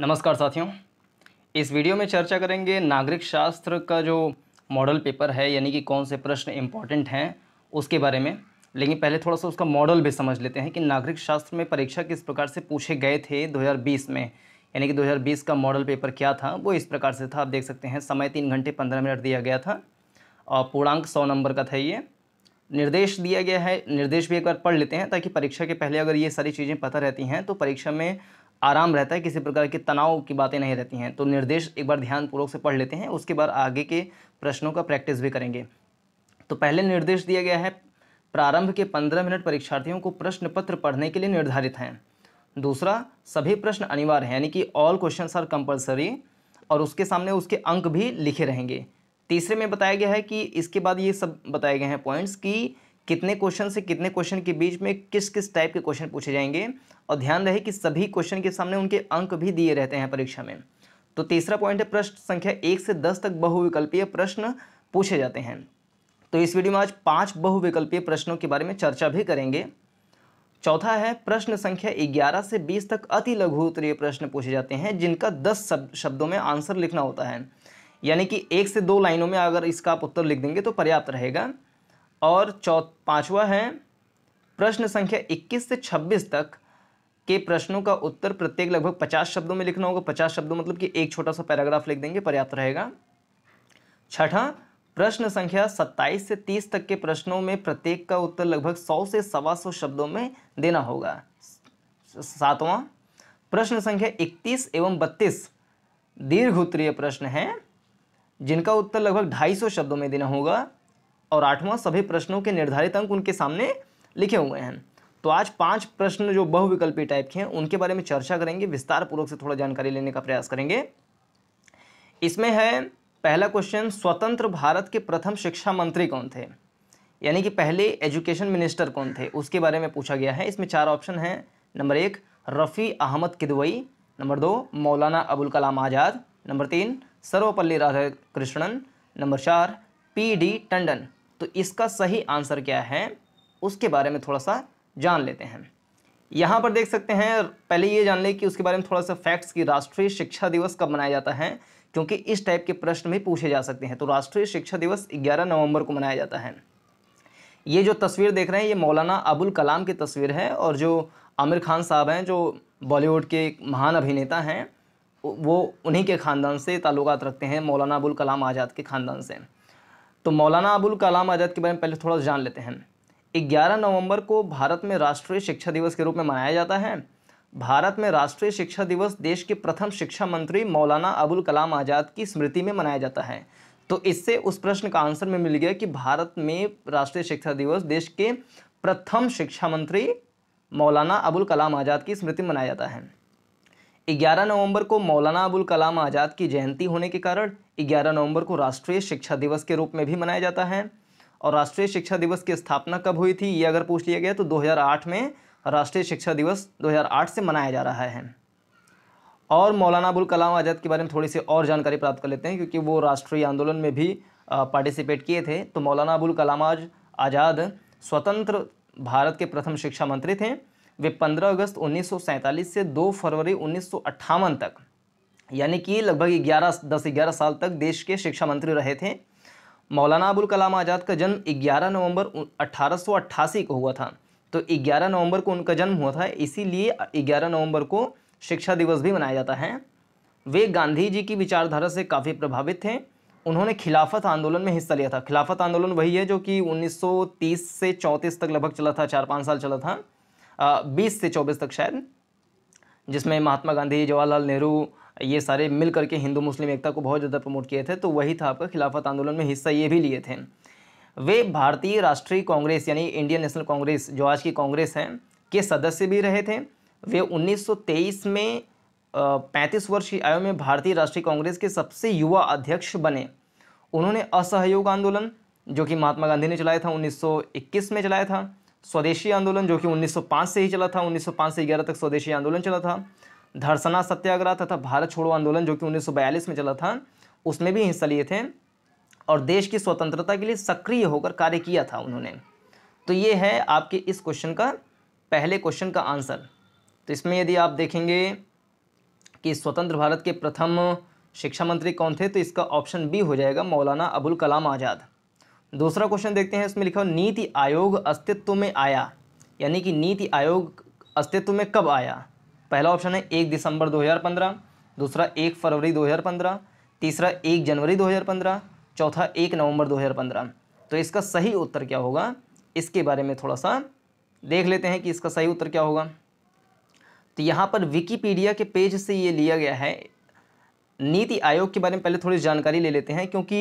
नमस्कार साथियों इस वीडियो में चर्चा करेंगे नागरिक शास्त्र का जो मॉडल पेपर है यानी कि कौन से प्रश्न इम्पॉर्टेंट हैं उसके बारे में लेकिन पहले थोड़ा सा उसका मॉडल भी समझ लेते हैं कि नागरिक शास्त्र में परीक्षा किस प्रकार से पूछे गए थे 2020 में यानी कि 2020 का मॉडल पेपर क्या था वो इस प्रकार से था आप देख सकते हैं समय तीन घंटे पंद्रह मिनट दिया गया था और पूर्णांक सौ नंबर का था ये निर्देश दिया गया है निर्देश भी एक बार पढ़ लेते हैं ताकि परीक्षा के पहले अगर ये सारी चीज़ें पता रहती हैं तो परीक्षा में आराम रहता है किसी प्रकार के तनाव की बातें नहीं रहती हैं तो निर्देश एक बार ध्यानपूर्वक से पढ़ लेते हैं उसके बाद आगे के प्रश्नों का प्रैक्टिस भी करेंगे तो पहले निर्देश दिया गया है प्रारंभ के पंद्रह मिनट परीक्षार्थियों को प्रश्न पत्र पढ़ने के लिए निर्धारित हैं दूसरा सभी प्रश्न अनिवार्य हैं यानी कि ऑल क्वेश्चन आर कंपलसरी और उसके सामने उसके अंक भी लिखे रहेंगे तीसरे में बताया गया है कि इसके बाद ये सब बताए गए हैं पॉइंट्स कि कितने क्वेश्चन से कितने क्वेश्चन के बीच में किस किस टाइप के क्वेश्चन पूछे जाएंगे और ध्यान रहे कि सभी क्वेश्चन के सामने उनके अंक भी दिए रहते हैं परीक्षा में तो तीसरा पॉइंट है प्रश्न संख्या एक से दस तक बहुविकल्पीय प्रश्न पूछे जाते हैं तो इस वीडियो में आज पाँच बहुविकल्पीय प्रश्नों के बारे में चर्चा भी करेंगे चौथा है प्रश्न संख्या 11 से 20 तक अति लघु उत्तरीय प्रश्न पूछे जाते हैं जिनका 10 शब्दों में आंसर लिखना होता है यानी कि एक से दो लाइनों में अगर इसका आप उत्तर लिख देंगे तो पर्याप्त रहेगा और चौ पाँचवा है प्रश्न संख्या 21 से 26 तक के प्रश्नों का उत्तर प्रत्येक लगभग 50 शब्दों में लिखना होगा 50 शब्दों मतलब कि एक छोटा सा पैराग्राफ लिख देंगे पर्याप्त रहेगा छठा प्रश्न संख्या 27 से 30 तक के प्रश्नों में प्रत्येक का उत्तर लगभग 100 से सवा सौ शब्दों में देना होगा सातवां प्रश्न संख्या 31 एवं 32 दीर्घ उत्तरीय प्रश्न हैं जिनका उत्तर लगभग 250 शब्दों में देना होगा और आठवां सभी प्रश्नों के निर्धारित अंक उनके सामने लिखे हुए हैं तो आज पांच प्रश्न जो बहुविकल्पी टाइप के हैं उनके बारे में चर्चा करेंगे विस्तार पूर्वक से थोड़ा जानकारी लेने का प्रयास करेंगे इसमें है पहला क्वेश्चन स्वतंत्र भारत के प्रथम शिक्षा मंत्री कौन थे यानी कि पहले एजुकेशन मिनिस्टर कौन थे उसके बारे में पूछा गया है इसमें चार ऑप्शन हैं नंबर एक रफ़ी अहमद किदवई नंबर दो मौलाना अबुल कलाम आज़ाद नंबर तीन सर्वपल्ली राधाकृष्णन नंबर चार पी डी टंडन तो इसका सही आंसर क्या है उसके बारे में थोड़ा सा जान लेते हैं यहाँ पर देख सकते हैं पहले ये जान लें कि उसके बारे में थोड़ा सा फैक्ट्स कि राष्ट्रीय शिक्षा दिवस कब मनाया जाता है क्योंकि इस टाइप के प्रश्न भी पूछे जा सकते हैं तो राष्ट्रीय शिक्षा दिवस 11 नवंबर को मनाया जाता है ये जो तस्वीर देख रहे हैं ये मौलाना अबुल कलाम की तस्वीर है और जो आमिर खान साहब हैं जो बॉलीवुड के महान अभिनेता हैं वो उन्हीं के ख़ानदान से ताल्लुक़ रखते हैं मौलाना अबुल कलाम आज़ाद के ख़ानदान से तो मौलाना अबुल कलाम आज़ाद के बारे में पहले थोड़ा जान लेते हैं ग्यारह नवंबर को भारत में राष्ट्रीय शिक्षा दिवस के रूप में मनाया जाता है भारत में राष्ट्रीय शिक्षा दिवस देश के प्रथम शिक्षा मंत्री मौलाना अबुल कलाम आज़ाद की स्मृति में मनाया जाता है तो इससे उस प्रश्न का आंसर में मिल गया कि भारत में राष्ट्रीय शिक्षा दिवस देश के प्रथम शिक्षा मंत्री मौलाना अबुल कलाम आज़ाद की स्मृति में मनाया जाता है 11 नवंबर को मौलाना अबुल कलाम आज़ाद की जयंती होने के कारण ग्यारह नवंबर को राष्ट्रीय शिक्षा दिवस के रूप में भी मनाया जाता है और राष्ट्रीय शिक्षा दिवस की स्थापना कब हुई थी ये अगर पूछ लिया गया तो 2008 में राष्ट्रीय शिक्षा दिवस 2008 से मनाया जा रहा है और मौलाना अबुल कलाम आज़ाद के बारे में थोड़ी सी और जानकारी प्राप्त कर लेते हैं क्योंकि वो राष्ट्रीय आंदोलन में भी पार्टिसिपेट किए थे तो मौलाना अबुल कलाम आज आज़ाद स्वतंत्र भारत के प्रथम शिक्षा मंत्री थे वे 15 अगस्त 1947 से 2 फरवरी उन्नीस तक यानी कि लगभग ग्यारह दस ग्यारह साल तक देश के शिक्षा मंत्री रहे थे मौलाना अबुल कलाम आज़ाद का जन्म 11 नवंबर अठारह को हुआ था तो 11 नवंबर को उनका जन्म हुआ था इसीलिए 11 नवंबर को शिक्षा दिवस भी मनाया जाता है वे गांधी जी की विचारधारा से काफ़ी प्रभावित थे उन्होंने खिलाफत आंदोलन में हिस्सा लिया था खिलाफत आंदोलन वही है जो कि 1930 से 34 तक लगभग चला था चार पाँच साल चला था आ, 20 से 24 तक शायद जिसमें महात्मा गांधी जवाहरलाल नेहरू ये सारे मिल करके हिंदू मुस्लिम एकता को बहुत ज़्यादा प्रमोट किए थे तो वही था आपका खिलाफत आंदोलन में हिस्सा ये भी लिए थे वे भारतीय राष्ट्रीय कांग्रेस यानी इंडियन नेशनल कांग्रेस जो आज की कांग्रेस है के सदस्य भी रहे थे वे 1923 में पैंतीस वर्ष की आयु में भारतीय राष्ट्रीय कांग्रेस के सबसे युवा अध्यक्ष बने उन्होंने असहयोग आंदोलन जो कि महात्मा गांधी ने चलाया था 1921 में चलाया था स्वदेशी आंदोलन जो कि 1905 से ही चला था 1905 से 11 तक स्वदेशी आंदोलन चला था धर्सना सत्याग्रह तथा भारत छोड़ो आंदोलन जो कि 1942 में चला था उसमें भी हिस्सा लिए थे और देश की स्वतंत्रता के लिए सक्रिय होकर कार्य किया था उन्होंने तो ये है आपके इस क्वेश्चन का पहले क्वेश्चन का आंसर तो इसमें यदि आप देखेंगे कि स्वतंत्र भारत के प्रथम शिक्षा मंत्री कौन थे तो इसका ऑप्शन बी हो जाएगा मौलाना अबुल कलाम आज़ाद दूसरा क्वेश्चन देखते हैं इसमें लिखा हो नीति आयोग अस्तित्व में आया यानी कि नीति आयोग अस्तित्व में कब आया पहला ऑप्शन है एक दिसंबर 2015 दूसरा एक फरवरी 2015 तीसरा एक जनवरी 2015 चौथा एक नवंबर 2015 तो इसका सही उत्तर क्या होगा इसके बारे में थोड़ा सा देख लेते हैं कि इसका सही उत्तर क्या होगा तो यहाँ पर विकीपीडिया के पेज से ये लिया गया है नीति आयोग के बारे में पहले थोड़ी जानकारी ले लेते हैं क्योंकि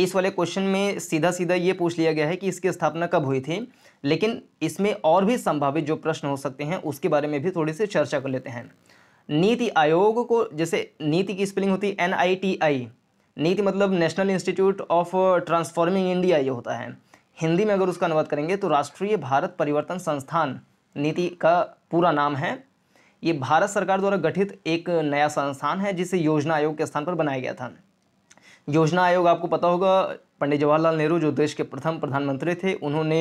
इस वाले क्वेश्चन में सीधा सीधा ये पूछ लिया गया है कि इसकी स्थापना कब हुई थी लेकिन इसमें और भी संभावित जो प्रश्न हो सकते हैं उसके बारे में भी थोड़ी सी चर्चा कर लेते हैं नीति आयोग को जैसे नीति की स्पेलिंग होती है N I T I NITI मतलब national institute of transforming India ये होता है हिंदी में अगर उसका अनुवाद करेंगे तो राष्ट्रीय भारत परिवर्तन संस्थान नीति का पूरा नाम है ये भारत सरकार द्वारा गठित एक नया संस्थान है जिसे योजना आयोग के स्थान पर बनाया गया था योजना आयोग आपको पता होगा पंडित जवाहरलाल नेहरू जो देश के प्रथम प्रधानमंत्री थे उन्होंने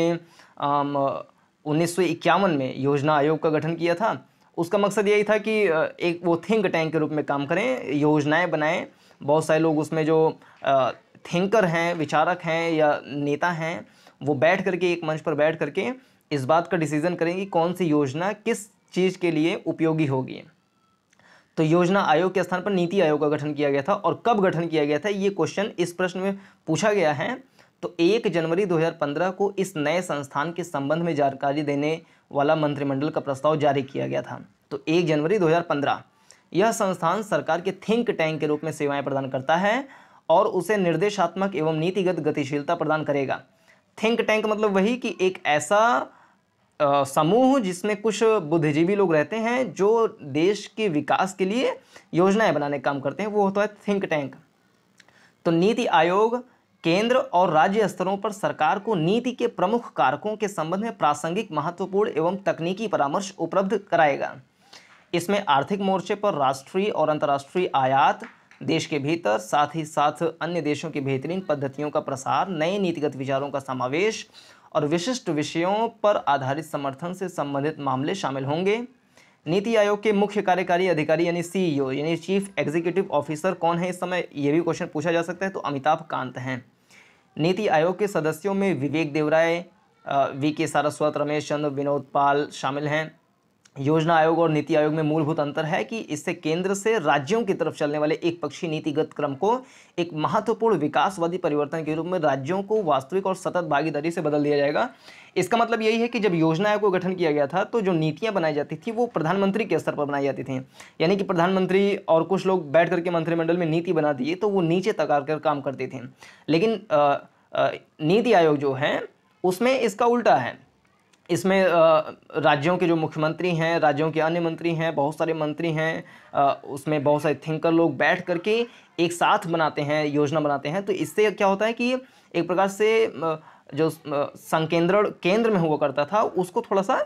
उन्नीस में योजना आयोग का गठन किया था उसका मकसद यही था कि एक वो थिंक टैंक के रूप में काम करें योजनाएं बनाएं बहुत सारे लोग उसमें जो थिंकर हैं विचारक हैं या नेता हैं वो बैठ करके एक मंच पर बैठ करके इस बात का डिसीज़न करें कि कौन सी योजना किस चीज़ के लिए उपयोगी होगी तो योजना आयोग के स्थान पर नीति आयोग का गठन किया गया था और कब गठन किया गया था ये क्वेश्चन इस प्रश्न में पूछा गया है तो एक जनवरी 2015 को इस नए संस्थान के संबंध में जानकारी देने वाला मंत्रिमंडल का प्रस्ताव जारी किया गया था तो एक जनवरी 2015 यह संस्थान सरकार के थिंक टैंक के रूप में सेवाएं प्रदान करता है और उसे निर्देशात्मक एवं नीतिगत गतिशीलता प्रदान करेगा थिंक टैंक मतलब वही कि एक ऐसा समूह जिसमें कुछ बुद्धिजीवी लोग रहते हैं जो देश के विकास के लिए योजनाएं बनाने का काम करते हैं वो होता है थिंक टैंक तो नीति आयोग केंद्र और राज्य स्तरों पर सरकार को नीति के प्रमुख कारकों के संबंध में प्रासंगिक महत्वपूर्ण एवं तकनीकी परामर्श उपलब्ध कराएगा इसमें आर्थिक मोर्चे पर राष्ट्रीय और अंतर्राष्ट्रीय आयात देश के भीतर साथ ही साथ अन्य देशों की बेहतरीन पद्धतियों का प्रसार नए नीतिगत विचारों का समावेश और विशिष्ट विषयों पर आधारित समर्थन से संबंधित मामले शामिल होंगे नीति आयोग के मुख्य कार्यकारी अधिकारी यानी सीईओ e यानी चीफ एग्जीक्यूटिव ऑफिसर कौन है इस समय ये भी क्वेश्चन पूछा जा सकता है तो अमिताभ कांत हैं नीति आयोग के सदस्यों में विवेक देवराय वी के सारस्वत रमेश चंद्र विनोद पाल शामिल हैं योजना आयोग और नीति आयोग में मूलभूत अंतर है कि इससे केंद्र से राज्यों की तरफ चलने वाले एक पक्षी नीतिगत क्रम को एक महत्वपूर्ण विकासवादी परिवर्तन के रूप में राज्यों को वास्तविक और सतत भागीदारी से बदल दिया जाएगा इसका मतलब यही है कि जब योजना आयोग को गठन किया गया था तो जो नीतियाँ बनाई जाती थी वो प्रधानमंत्री के स्तर पर बनाई जाती थी यानी कि प्रधानमंत्री और कुछ लोग बैठ करके मंत्रिमंडल में नीति बना दिए तो वो नीचे तक आकर काम करती थी लेकिन नीति आयोग जो है उसमें इसका उल्टा है इसमें राज्यों के जो मुख्यमंत्री हैं राज्यों के अन्य मंत्री हैं बहुत सारे मंत्री हैं उसमें बहुत सारे थिंकर लोग बैठ करके एक साथ बनाते हैं योजना बनाते हैं तो इससे क्या होता है कि एक प्रकार से जो संकेंद्रण केंद्र में हुआ करता था उसको थोड़ा सा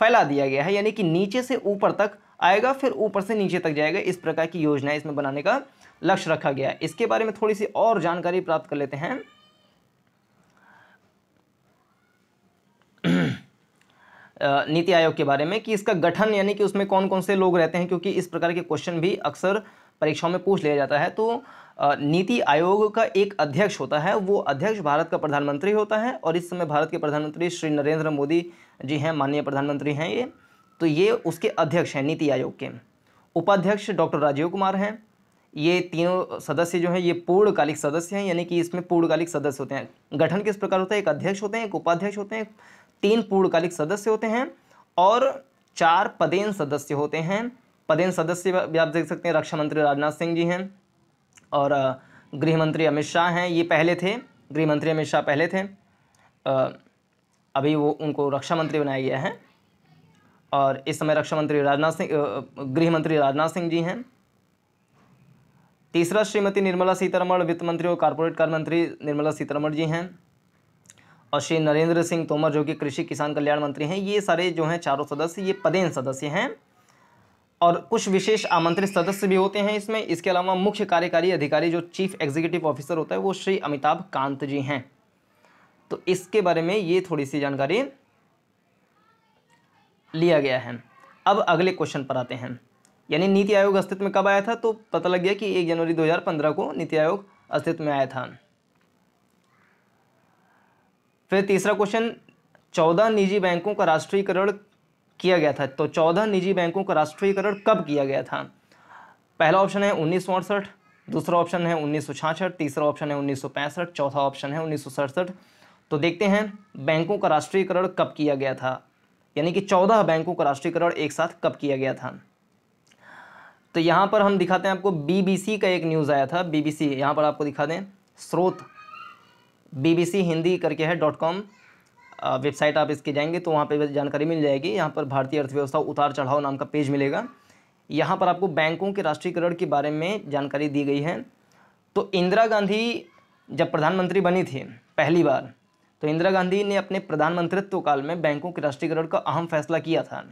फैला दिया गया है यानी कि नीचे से ऊपर तक आएगा फिर ऊपर से नीचे तक जाएगा इस प्रकार की योजनाएँ इसमें बनाने का लक्ष्य रखा गया है इसके बारे में थोड़ी सी और जानकारी प्राप्त कर लेते हैं नीति आयोग के बारे में कि इसका गठन यानी कि उसमें कौन कौन से लोग रहते हैं क्योंकि इस प्रकार के क्वेश्चन भी अक्सर परीक्षाओं में पूछ लिया जाता है तो नीति आयोग का एक अध्यक्ष होता है वो अध्यक्ष भारत का प्रधानमंत्री होता है और इस समय भारत के प्रधानमंत्री श्री नरेंद्र मोदी जी हैं माननीय प्रधानमंत्री हैं ये तो ये उसके अध्यक्ष हैं नीति आयोग के उपाध्यक्ष डॉक्टर राजीव कुमार हैं ये तीनों सदस्य जो हैं ये पूर्णकालिक सदस्य हैं यानी कि इसमें पूर्णकालिक सदस्य होते हैं गठन किस प्रकार होता है एक अध्यक्ष होते हैं एक उपाध्यक्ष होते हैं तीन पूर्णकालिक सदस्य होते हैं और चार पदेन सदस्य होते हैं पदेन सदस्य भी आप देख सकते हैं रक्षा मंत्री राजनाथ सिंह जी हैं और गृह मंत्री अमित शाह हैं ये पहले थे गृह मंत्री अमित शाह पहले थे अभी वो उनको रक्षा मंत्री बनाया गया है और इस समय रक्षा मंत्री राजनाथ सिंह गृह मंत्री राजनाथ सिंह जी हैं तीसरा श्रीमती निर्मला सीतारमण वित्त मंत्री और कॉरपोरेट कार्य मंत्री निर्मला सीतारमण जी हैं और श्री नरेंद्र सिंह तोमर जो कि कृषि किसान कल्याण मंत्री हैं ये सारे जो हैं चारों सदस्य ये पदेन सदस्य हैं और कुछ विशेष आमंत्रित सदस्य भी होते हैं इसमें इसके अलावा मुख्य कार्यकारी अधिकारी जो चीफ एग्जीक्यूटिव ऑफिसर होता है वो श्री अमिताभ कांत जी हैं तो इसके बारे में ये थोड़ी सी जानकारी लिया गया है अब अगले क्वेश्चन पर आते हैं यानी नीति आयोग अस्तित्व में कब आया था तो पता लग गया कि एक जनवरी 2015 को नीति आयोग अस्तित्व में आया था फिर तीसरा क्वेश्चन चौदह निजी बैंकों का राष्ट्रीयकरण किया गया था तो चौदह निजी बैंकों का राष्ट्रीयकरण कब किया गया था पहला ऑप्शन है उन्नीस दूसरा ऑप्शन है उन्नीस तीसरा ऑप्शन है उन्नीस चौथा ऑप्शन है उन्नीस तो देखते हैं बैंकों का राष्ट्रीयकरण कब किया गया था यानी कि चौदह बैंकों का राष्ट्रीयकरण एक साथ कब किया गया था तो यहाँ पर हम दिखाते हैं आपको बीबीसी का एक न्यूज़ आया था बीबीसी यहाँ पर आपको दिखा दें स्रोत बीबीसी हिंदी करके है डॉट कॉम वेबसाइट आप इसके जाएंगे तो वहाँ पे जानकारी मिल जाएगी यहाँ पर भारतीय अर्थव्यवस्था उतार चढ़ाव नाम का पेज मिलेगा यहाँ पर आपको बैंकों के राष्ट्रीयकरण के बारे में जानकारी दी गई है तो इंदिरा गांधी जब प्रधानमंत्री बनी थी पहली बार तो इंदिरा गांधी ने अपने प्रधानमंत्रित्व काल में बैंकों के राष्ट्रीयकरण का अहम फैसला किया था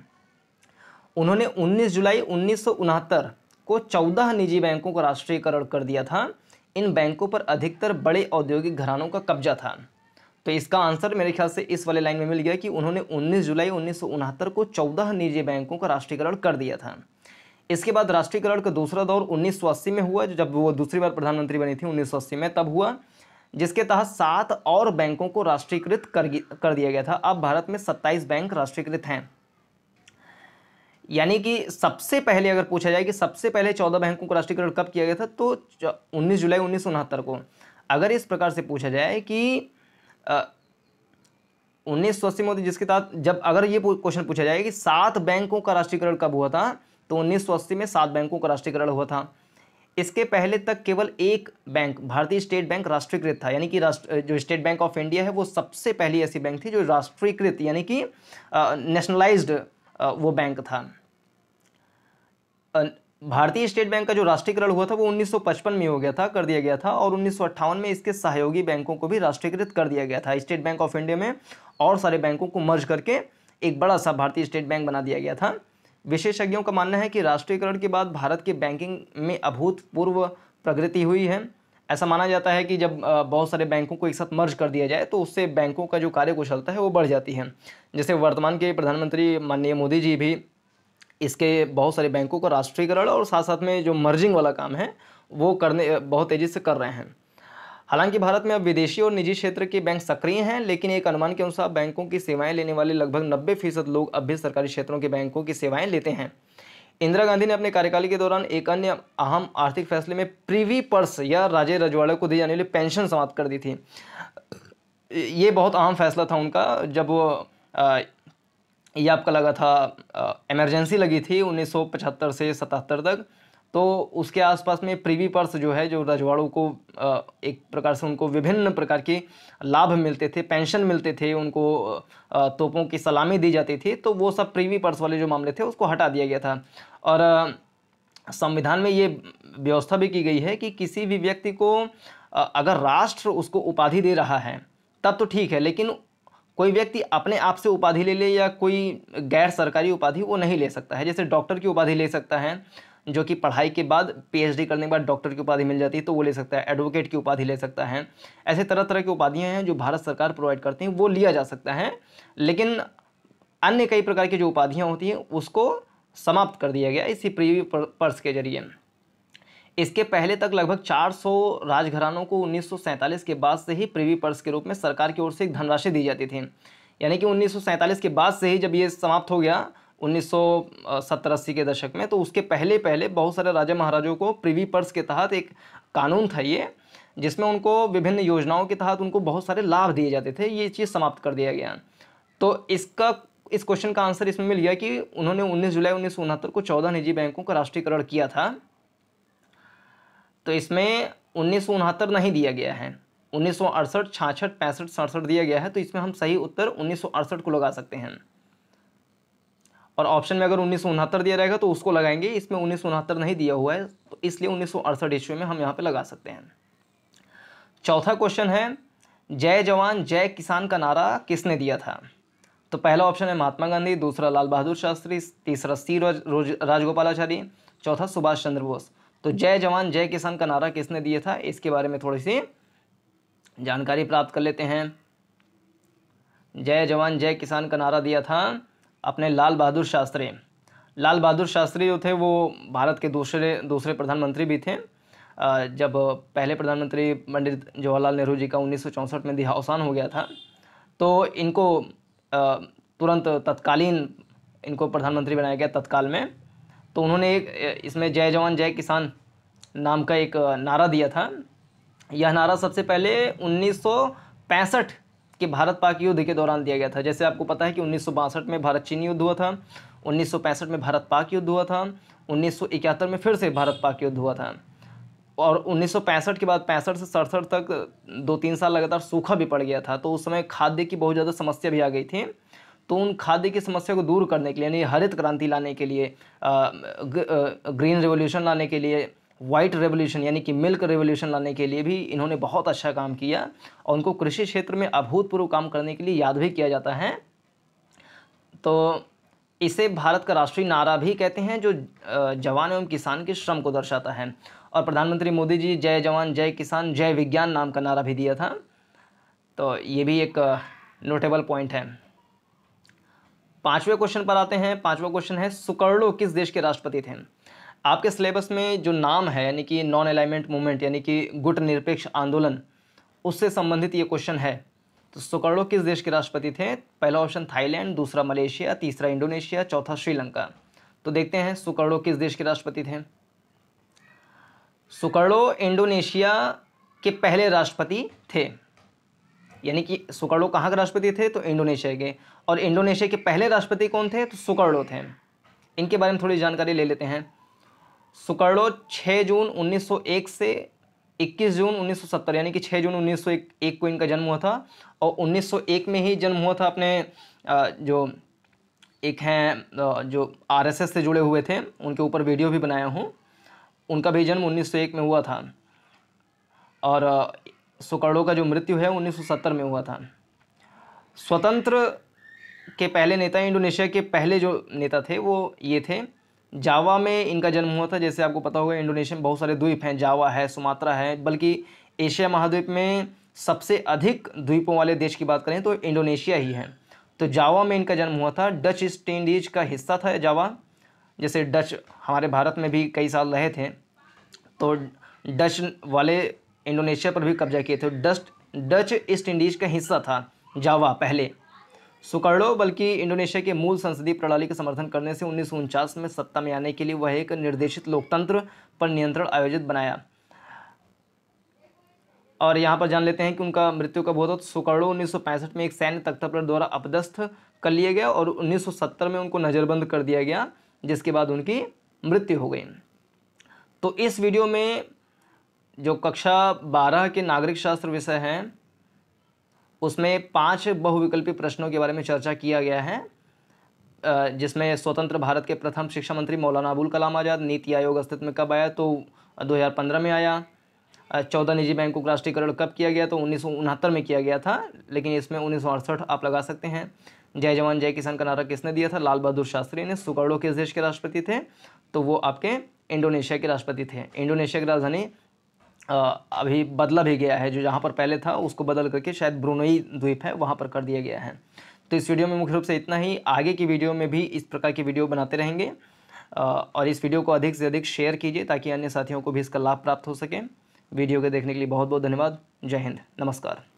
उन्होंने 19 जुलाई उन्नीस को 14 निजी बैंकों का राष्ट्रीयकरण कर दिया था इन बैंकों पर अधिकतर बड़े औद्योगिक घरानों का कब्जा था तो इसका आंसर मेरे ख्याल से इस वाले लाइन में मिल गया कि उन्होंने 19 जुलाई उन्नीस को 14 निजी बैंकों का राष्ट्रीयकरण कर दिया था इसके बाद राष्ट्रीयकरण का दूसरा दौर उन्नीस में हुआ जब वो दूसरी बार प्रधानमंत्री बनी थी उन्नीस में तब हुआ जिसके तहत सात और बैंकों को राष्ट्रीयकृत कर, कर दिया गया था अब भारत में सत्ताईस बैंक राष्ट्रीयकृत हैं यानी कि सबसे पहले अगर पूछा जाए कि सबसे पहले चौदह बैंकों का राष्ट्रीयकरण कब किया गया था तो उन्नीस जुलाई उन्नीस को अगर इस प्रकार से पूछा जाए कि उन्नीस सौ में जिसके तहत जब अगर ये क्वेश्चन पूछा जाए कि सात बैंकों का राष्ट्रीयकरण कब हुआ था तो उन्नीस में सात बैंकों का राष्ट्रीयकरण हुआ था इसके पहले तक केवल एक बैंक भारतीय स्टेट बैंक राष्ट्रीयकृत था यानी कि राष्ट्र जो स्टेट बैंक ऑफ इंडिया है वो सबसे पहली ऐसी बैंक थी जो राष्ट्रीयकृत यानी कि नेशनलाइज्ड वो बैंक था भारतीय स्टेट बैंक का जो राष्ट्रीयकरण हुआ था वो 1955 में हो गया था कर दिया गया था और उन्नीस में इसके सहयोगी बैंकों को भी राष्ट्रीयकृत कर दिया गया था स्टेट बैंक ऑफ इंडिया में और सारे बैंकों को मर्ज करके एक बड़ा सा भारतीय स्टेट बैंक बना दिया गया था विशेषज्ञों का मानना है कि राष्ट्रीयकरण के बाद भारत के बैंकिंग में अभूतपूर्व प्रगति हुई है ऐसा माना जाता है कि जब बहुत सारे बैंकों को एक साथ मर्ज कर दिया जाए तो उससे बैंकों का जो कार्य कुशलता है वो बढ़ जाती है जैसे वर्तमान के प्रधानमंत्री माननीय मोदी जी भी इसके बहुत सारे बैंकों का राष्ट्रीयकरण और साथ साथ में जो मर्जिंग वाला काम है वो करने बहुत तेज़ी से कर रहे हैं हालांकि भारत में अब विदेशी और निजी क्षेत्र के बैंक सक्रिय हैं लेकिन एक अनुमान के अनुसार बैंकों की सेवाएं लेने वाले लगभग नब्बे फीसद लोग अब भी सरकारी क्षेत्रों के बैंकों की सेवाएं लेते हैं इंदिरा गांधी ने अपने कार्यकाल के दौरान एक अन्य अहम आर्थिक फैसले में प्रीवी पर्स या राजे रजवाड़े को दी जाने वाली पेंशन समाप्त कर दी थी ये बहुत अहम फैसला था उनका जब वो ये आपका लगा था एमरजेंसी लगी थी 1975 से 77 तक तो उसके आसपास में प्रीवी पर्स जो है जो रजवाड़ों को आ, एक प्रकार से उनको विभिन्न प्रकार के लाभ मिलते थे पेंशन मिलते थे उनको आ, तोपों की सलामी दी जाती थी तो वो सब प्रीवी पर्स वाले जो मामले थे उसको हटा दिया गया था और संविधान में ये व्यवस्था भी की गई है कि किसी भी व्यक्ति को अगर राष्ट्र उसको उपाधि दे रहा है तब तो ठीक है लेकिन कोई व्यक्ति अपने आप से उपाधि ले ले या कोई गैर सरकारी उपाधि वो नहीं ले सकता है जैसे डॉक्टर की उपाधि ले सकता है जो कि पढ़ाई के बाद पीएचडी करने के बाद डॉक्टर की उपाधि मिल जाती है तो वो ले सकता है एडवोकेट की उपाधि ले सकता है ऐसे तरह तरह की उपाधियाँ हैं जो भारत सरकार प्रोवाइड करती हैं वो लिया जा सकता है लेकिन अन्य कई प्रकार की जो उपाधियाँ होती हैं उसको समाप्त कर दिया गया इसी प्रीवी पर्स के जरिए इसके पहले तक लगभग 400 राजघरानों को उन्नीस के बाद से ही प्रीवी पर्स के रूप में सरकार की ओर से एक धनराशि दी जाती थी यानी कि उन्नीस के बाद से ही जब ये समाप्त हो गया उन्नीस सौ के दशक में तो उसके पहले पहले बहुत सारे राजा महाराजों को प्रीवी पर्स के तहत एक कानून था ये जिसमें उनको विभिन्न योजनाओं के तहत उनको बहुत सारे लाभ दिए जाते थे ये चीज़ समाप्त कर दिया गया तो इसका इस क्वेश्चन का आंसर इसमें मिल गया कि उन्होंने 19 जुलाई उन्नीस को 14 निजी बैंकों का राष्ट्रीयकरण किया था तो इसमें उन्नीस नहीं दिया गया है उन्नीस सौ अड़सठ छाछठ पैंसठ सड़सठ दिया गया है तो इसमें हम सही उत्तर उन्नीस को लगा सकते हैं और ऑप्शन में अगर उन्नीस दिया रहेगा तो उसको लगाएंगे इसमें उन्नीस नहीं दिया हुआ है तो इसलिए उन्नीस सौ अड़सठ में हम यहाँ पर लगा सकते हैं चौथा क्वेश्चन है जय जवान जय किसान का नारा किसने दिया था तो पहला ऑप्शन है महात्मा गांधी दूसरा लाल बहादुर शास्त्री तीसरा सी राजगोपालाचारी चौथा सुभाष चंद्र बोस तो जय जवान जय किसान का नारा किसने दिया था इसके बारे में थोड़ी सी जानकारी प्राप्त कर लेते हैं जय जवान जय किसान का नारा दिया था अपने लाल बहादुर शास्त्री लाल बहादुर शास्त्री जो थे वो भारत के दूसरे दूसरे प्रधानमंत्री भी थे जब पहले प्रधानमंत्री पंडित जवाहरलाल नेहरू जी का उन्नीस में देहावसान हो गया था तो इनको तुरंत तत्कालीन इनको प्रधानमंत्री बनाया गया तत्काल में तो उन्होंने एक इसमें जय जवान जय किसान नाम का एक नारा दिया था यह नारा सबसे पहले 1965 के भारत पाक युद्ध के दौरान दिया गया था जैसे आपको पता है कि उन्नीस में भारत चीन युद्ध हुआ था उन्नीस में भारत पाक युद्ध हुआ था उन्नीस में फिर से भारत पाक युद्ध हुआ था और 1965 के बाद पैंसठ से सड़सठ तक दो तीन साल लगातार सूखा भी पड़ गया था तो उस समय खाद्य की बहुत ज़्यादा समस्या भी आ गई थी तो उन खादी की समस्या को दूर करने के लिए यानी हरित क्रांति लाने के लिए ग्रीन रेवोल्यूशन लाने के लिए वाइट रेवोल्यूशन यानी कि मिल्क रेवोल्यूशन लाने के लिए भी इन्होंने बहुत अच्छा काम किया और उनको कृषि क्षेत्र में अभूतपूर्व काम करने के लिए याद भी किया जाता है तो इसे भारत का राष्ट्रीय नारा भी कहते हैं जो जवान एवं किसान के श्रम को दर्शाता है और प्रधानमंत्री मोदी जी जय जवान जय किसान जय विज्ञान नाम का नारा भी दिया था तो ये भी एक नोटेबल पॉइंट है पांचवें क्वेश्चन पर आते हैं पांचवा क्वेश्चन है सुकर्णो किस देश के राष्ट्रपति थे आपके सिलेबस में जो नाम है यानी कि नॉन अलाइनमेंट मूवमेंट यानी कि गुट निरपेक्ष आंदोलन उससे संबंधित ये क्वेश्चन है तो सुकर्णो किस देश के राष्ट्रपति थे पहला ऑप्शन थाईलैंड दूसरा मलेशिया तीसरा इंडोनेशिया चौथा श्रीलंका तो देखते हैं सुकर्णो किस देश के राष्ट्रपति थे सुकर्णो इंडोनेशिया के पहले राष्ट्रपति थे यानी कि सुकर्णो कहाँ के राष्ट्रपति थे तो इंडोनेशिया के और इंडोनेशिया के पहले राष्ट्रपति कौन थे तो सुकर्णो थे इनके बारे में थोड़ी जानकारी ले लेते हैं सुकर्णो 6 जून 1901 से 21 जून 1970 यानी कि 6 जून 1901 को इनका जन्म हुआ था और 1901 में ही जन्म हुआ था अपने जो एक हैं जो आरएसएस से जुड़े हुए थे उनके ऊपर वीडियो भी बनाया हूँ उनका भी जन्म 1901 में हुआ था और सुकर्णों का जो मृत्यु है 1970 में हुआ था स्वतंत्र के पहले नेता इंडोनेशिया के पहले जो नेता थे वो ये थे जावा में इनका जन्म हुआ था जैसे आपको पता होगा इंडोनेशिया में बहुत सारे द्वीप हैं जावा है सुमात्रा है बल्कि एशिया महाद्वीप में सबसे अधिक द्वीपों वाले देश की बात करें तो इंडोनेशिया ही है तो जावा में इनका जन्म हुआ था डच ईस्ट इंडीज का हिस्सा था जावा जैसे डच हमारे भारत में भी कई साल रहे थे तो डच वाले इंडोनेशिया पर भी कब्जा किए थे डस्ट डच ईस्ट इंडीज का हिस्सा था जावा पहले सुकर्णो बल्कि इंडोनेशिया के मूल संसदीय प्रणाली का समर्थन करने से उन्नीस में सत्ता में आने के लिए वह एक निर्देशित लोकतंत्र पर नियंत्रण आयोजित बनाया और यहाँ पर जान लेते हैं कि उनका मृत्यु कब हुआ था तो सुकर्णो उन्नीस में एक सैन्य पर द्वारा अपदस्थ कर लिए गया और 1970 में उनको नज़रबंद कर दिया गया जिसके बाद उनकी मृत्यु हो गई तो इस वीडियो में जो कक्षा बारह के नागरिक शास्त्र विषय हैं उसमें पांच बहुविकल्पी प्रश्नों के बारे में चर्चा किया गया है जिसमें स्वतंत्र भारत के प्रथम शिक्षा मंत्री मौलाना अबुल कलाम आज़ाद नीति आयोग अस्तित्व में कब आया तो 2015 में आया चौदह निजी बैंकों का राष्ट्रीयकरण कब किया गया तो उन्नीस में किया गया था लेकिन इसमें उन्नीस आप लगा सकते हैं जय जवान जय किसान का नारा किसने दिया था लाल बहादुर शास्त्री ने सुकर्णों किस देश के राष्ट्रपति थे तो वो आपके इंडोनेशिया के राष्ट्रपति थे इंडोनेशिया की राजधानी अभी बदला भी गया है जो जहाँ पर पहले था उसको बदल करके शायद ब्रुनई द्वीप है वहाँ पर कर दिया गया है तो इस वीडियो में मुख्य रूप से इतना ही आगे की वीडियो में भी इस प्रकार की वीडियो बनाते रहेंगे और इस वीडियो को अधिक से अधिक शेयर कीजिए ताकि अन्य साथियों को भी इसका लाभ प्राप्त हो सके वीडियो के देखने के लिए बहुत बहुत धन्यवाद जय हिंद नमस्कार